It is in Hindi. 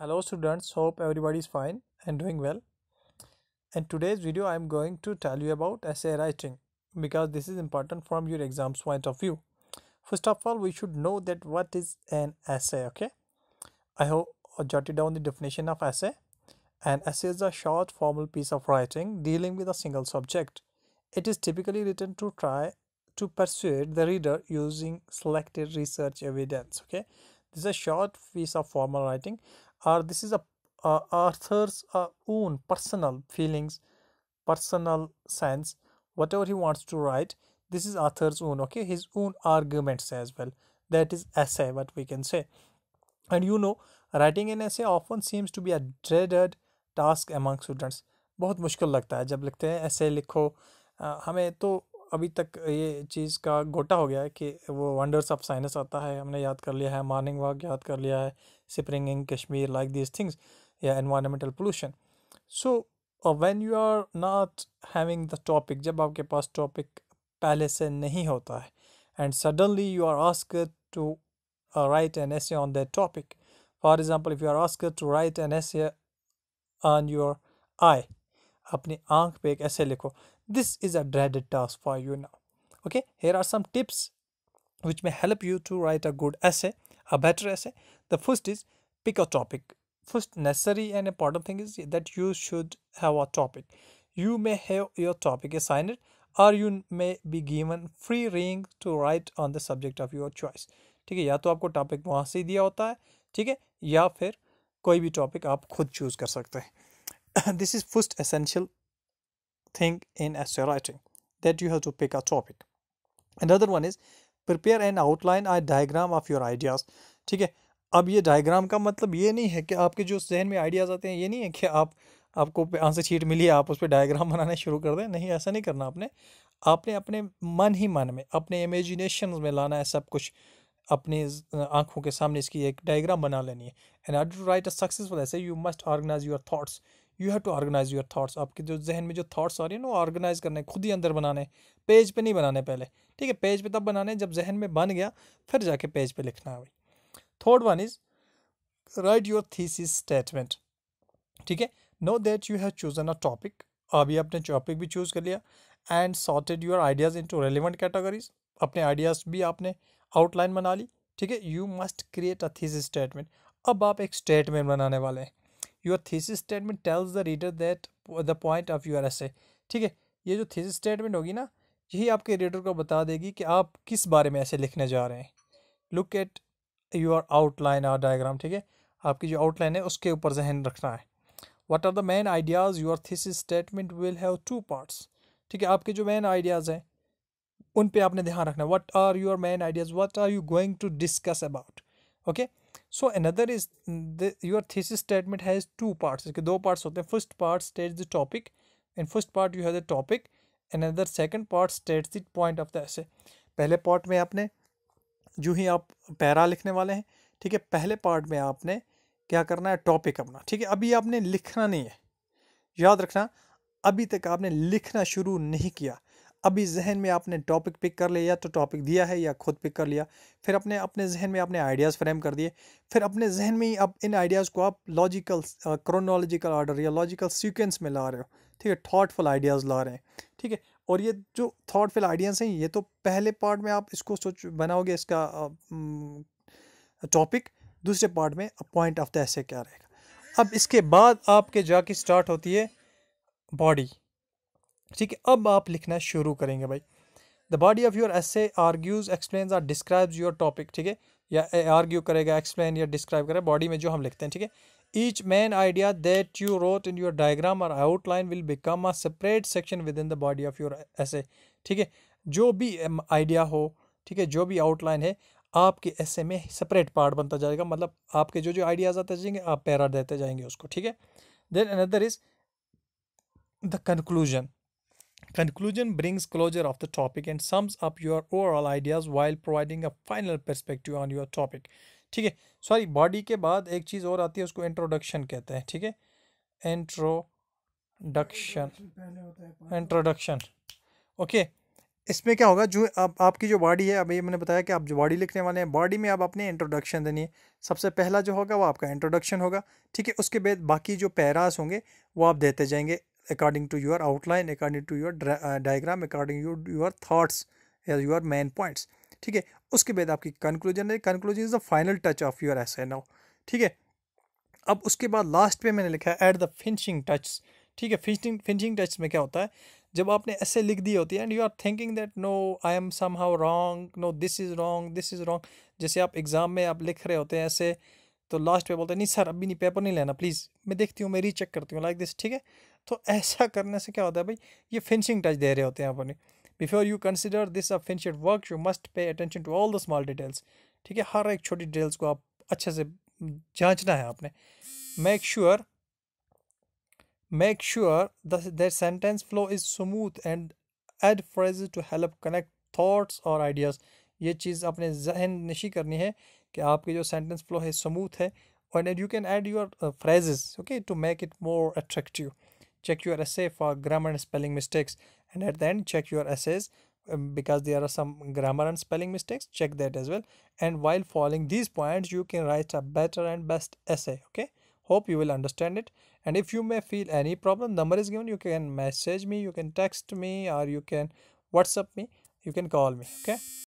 hello students hope everybody is fine and doing well in today's video i am going to tell you about essay writing because this is important from your exam's point of view first of all we should know that what is an essay okay i hope I jotted down the definition of essay an essay is a short formal piece of writing dealing with a single subject it is typically written to try to persuade the reader using selected research evidence okay this is a short piece of formal writing or this is a uh, author's uh, own personal feelings personal sense whatever he wants to write this is author's own okay his own arguments as well that is essay what we can say and you know writing an essay often seems to be a dreaded task among students बहुत मुश्किल लगता है जब लिखते हैं ऐसे लिखो आ, हमें तो अभी तक ये चीज़ का गोटा हो गया है कि वो वंडर्स ऑफ साइनस आता है हमने याद कर लिया है मॉर्निंग वॉक याद कर लिया है springing Kashmir like this things या environmental pollution so when you are not having the topic जब आपके पास टॉपिक पहले से नहीं होता है and suddenly you are ask to write an essay on that topic for example if you are ask to write an essay on your eye अपनी आँख पे एक ऐसे लिखो this is a dreaded task for you now okay here are some tips which may help you to write a good essay a better essay the first is pick a topic first necessary and important thing is that you should have a topic you may have your topic assigned or you may be given free reign to write on the subject of your choice ठीक है या तो आपको टॉपिक वहाँ से दिया होता है ठीक है या फिर कोई भी टॉपिक आप खुद चूज़ कर सकते हैं this is first essential thing in essay writing that you have to pick a topic another one is prepare an outline a diagram of your ideas ठीक है अब ये डायग्राम का मतलब ये नहीं है कि आपके जो जहन में आइडियाज़ आते हैं ये नहीं है कि आप आपको आंसर शीट मिली है आप उस पर डायग्राम बनाना शुरू कर दें नहीं ऐसा नहीं करना आपने आपने अपने मन ही मन में अपने इमेजिनेशन में लाना है सब कुछ अपने आंखों के सामने इसकी एक डायग्राम बना लेनी है and are to write a successful essay you must organise your thoughts you have to organise your thoughts आपके जो जहन में जो थाट्स आ रही है ना वो ऑर्गेनाइज करने खुद ही अंदर बनाने पेज पे नहीं बनाने पहले ठीक है पेज पे तब बनाने जब जहन में बन गया फिर जाके पेज पे लिखना है भाई third one is write your thesis statement ठीक है now that you have chosen a topic अभी आपने टॉपिक भी चूज़ कर लिया and sorted your ideas to relevant categories अपने आइडियाज़ भी आपने आउटलाइन बना ली ठीक है you must create a thesis statement अब आप एक स्टेटमेंट बनाने वाले हैं your thesis statement tells the reader that the point of your essay ठीक है ये जो थीसिस स्टेटमेंट होगी ना यही आपके रीडर को बता देगी कि आप किस बारे में ऐसे लिखने जा रहे हैं लुक एट योर आउटलाइन और डायग्राम ठीक है आपकी जो आउटलाइन है उसके ऊपर जहन रखना है what are the main ideas your thesis statement will have two parts ठीक है आपके जो मेन आइडियाज़ हैं उन पे आपने ध्यान रखना है what are your main ideas what are you going to discuss about okay so another is your thesis statement has two parts इसके दो पार्ट्स होते हैं first part state the topic and first part you have the topic other second part state the point of the essay पहले पार्ट में आपने जो ही आप पैरा लिखने वाले हैं ठीक है पहले पार्ट में आपने क्या करना है टॉपिक अपना ठीक है अभी आपने लिखना नहीं है याद रखना अभी तक आपने लिखना शुरू नहीं किया अभी जहन में आपने टॉपिक पिक कर लिया या तो टॉपिक दिया है या खुद पिक कर लिया फिर अपने अपने जहन में आपने आइडियाज़ फ्रेम कर दिए फिर अपने जहन में ही अब इन आइडियाज़ को आप लॉजिकल क्रोनोलॉजिकल ऑर्डर या लॉजिकल सीक्वेंस में ला रहे हो ठीक है थाटफुल आइडियाज़ ला रहे हैं ठीक है और ये जो थाटफुल आइडियाज़ हैं ये तो पहले पार्ट में आप इसको सोच बनाओगे इसका टॉपिक दूसरे पार्ट में पॉइंट ऑफ द ऐसे क्या रहेगा अब इसके बाद आपके जाके स्टार्ट होती है बॉडी ठीक है अब आप लिखना शुरू करेंगे भाई the body of your essay argues explain or describes your topic ठीक है या आर्ग्यू करेगा एक्सप्लेन या डिस्क्राइब करेगा बॉडी में जो हम लिखते हैं ठीक है each main idea that you wrote in your diagram और outline will become a separate section within the body of your essay ठीक है जो भी आइडिया हो ठीक है जो भी आउटलाइन है आपके ऐसे में सेपरेट पार्ट बनता जाएगा मतलब आपके जो जो आइडियाज़ आते जाएंगे आप पैरा देते जाएंगे उसको ठीक है then another is the conclusion Conclusion brings closure of the topic and sums up your overall ideas while providing a final perspective on your topic. ठीक है सॉरी बॉडी के बाद एक चीज़ और आती है उसको इंट्रोडक्शन कहते हैं ठीक है इंट्रोडक्शन इंट्रोडक्शन ओके इसमें क्या होगा जो आप आपकी जो बॉडी है अभी मैंने बताया कि आप जो बॉडी लिखने वाले हैं बॉडी में आप अपने इंट्रोडक्शन देनी है सबसे पहला जो होगा वो आपका इंट्रोडक्शन होगा ठीक है उसके बाद बाकी जो पैरास होंगे वो आप देते जाएंगे according to your outline according to your uh, diagram according to your thoughts as your main points ठीक है उसके बाद आपकी कंक्लूजन है conclusion is the final touch of your essay now ठीक है अब उसके बाद लास्ट पे मैंने लिखा है एट द फिनिशिंग टच ठीक है फिनिशिंग फिनिशिंग टच में क्या होता है जब आपने ऐसे लिख दी होती है and you are thinking that no I am somehow wrong no this is wrong this is wrong जैसे आप एग्ज़ाम में आप लिख रहे होते हैं ऐसे तो लास्ट पे बोलते हैं नहीं सर अभी नहीं पेपर नहीं लेना प्लीज़ मैं देखती हूँ मैं रीचेक करती हूँ लाइक दिस ठीक है तो ऐसा करने से क्या होता है भाई ये फिनिशिंग टच दे रहे होते हैं अपने before you consider this a finished work you must pay attention to all the small details ठीक है हर एक छोटी डिटेल्स को आप अच्छे से जांचना है आपने make sure make sure that sentence flow is smooth and add phrase to help connect thoughts और आइडियाज़ ये चीज़ अपने जहन नशी करनी है कि आपके जो सेंटेंस फ्लो है स्मूथ है and you can add your phrases okay to make it more attractive check your essay for grammar and spelling mistakes and at the end check your essays um, because there are some grammar and spelling mistakes check that as well and while following these points you can write a better and best essay okay hope you will understand it and if you may feel any problem number is given you can message me you can text me or you can whatsapp me you can call me okay